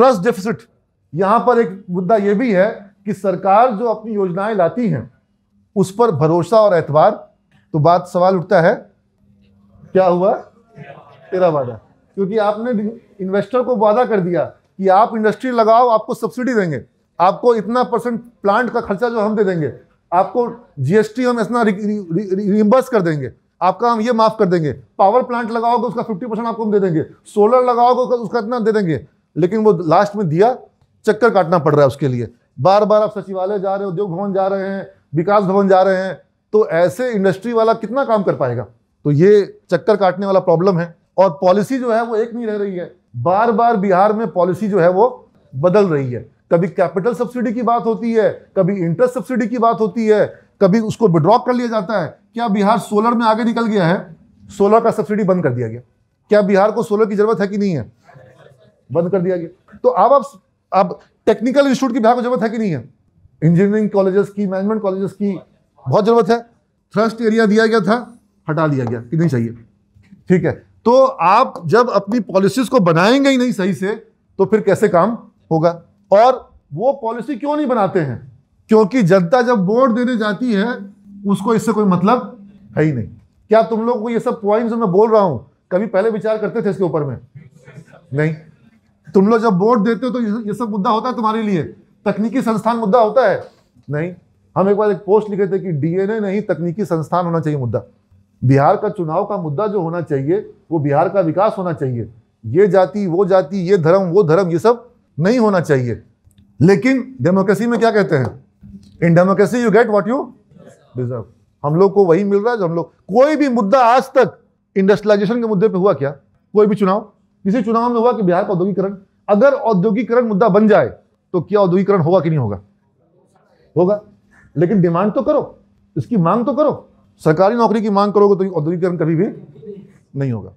trust deficit यहां पर एक मुद्दा यह भी है कि सरकार जो अपनी योजनाएं लाती हैं उस पर भरोसा और एतबार तो बात सवाल उठता है क्या हुआ तेरा वादा क्योंकि आपने इन्वेस्टर को वादा कर दिया कि आप इंडस्ट्री लगाओ आपको सब्सिडी देंगे आपको इतना परसेंट प्लांट का खर्चा जो हम दे देंगे आपको जीएसटी हम इतना रिम्बर्स कर देंगे आपका हम ये माफ़ कर देंगे पावर प्लांट लगाओगे उसका फिफ्टी परसेंट आपको हम दे देंगे सोलर लगाओगे उसका इतना दे देंगे लेकिन वो लास्ट में दिया चक्कर काटना पड़ रहा है उसके लिए बार बार आप सचिवालय जा रहे हैं उद्योग भवन जा रहे हैं विकास भवन जा रहे हैं तो ऐसे इंडस्ट्री वाला कितना काम कर पाएगा तो ये चक्कर काटने वाला प्रॉब्लम है और पॉलिसी जो है वो एक नहीं रह रही है बार बार बिहार में पॉलिसी जो है वो बदल रही है कभी कैपिटल सब्सिडी की बात होती है कभी इंटरेस्ट सब्सिडी की बात होती है कभी उसको विड्रॉ कर लिया जाता है क्या बिहार सोलर में आगे निकल गया है सोलर का सब्सिडी बंद कर दिया गया क्या बिहार को सोलर की जरूरत है कि नहीं है बंद कर दिया गया तो अब आप अब टेक्निकल इंस्टीट्यूट की भाग को जरूरत है कि नहीं है इंजीनियरिंग कॉलेजेस की मैनेजमेंट कॉलेजेस की बहुत जरूरत है थ्रस्ट एरिया दिया गया था हटा दिया गया कि नहीं चाहिए ठीक है तो आप जब अपनी पॉलिसीज को बनाएंगे ही नहीं सही से तो फिर कैसे काम होगा और वो पॉलिसी क्यों नहीं बनाते हैं क्योंकि जनता जब वोट देने जाती है उसको इससे कोई मतलब है ही नहीं क्या तुम लोग को ये सब पॉइंट्स मैं बोल रहा हूं कभी पहले विचार करते थे इसके ऊपर में नहीं तुम लोग जब वोट देते हो तो ये सब मुद्दा होता है तुम्हारे लिए तकनीकी संस्थान मुद्दा होता है नहीं हम एक बार एक पोस्ट लिखे थे कि डीएनए नहीं तकनीकी संस्थान होना चाहिए मुद्दा बिहार का चुनाव का मुद्दा जो होना चाहिए वो बिहार का विकास होना चाहिए ये जाति वो जाति ये धर्म वो धर्म ये सब नहीं होना चाहिए लेकिन डेमोक्रेसी में क्या कहते हैं in democracy you get what you deserve हम लोग को वही मिल रहा है जो हम लोग कोई भी मुद्दा आज तक इंडस्ट्रियलाइजेशन के मुद्दे पे हुआ क्या कोई भी चुनाव किसी चुनाव में हुआ कि बिहार का औद्योगिकरण अगर औद्योगिकरण मुद्दा बन जाए तो क्या औद्योगिकरण होगा कि नहीं होगा होगा लेकिन डिमांड तो करो इसकी मांग तो करो सरकारी नौकरी की मांग करोगे तो औद्योगिकरण कभी भी नहीं होगा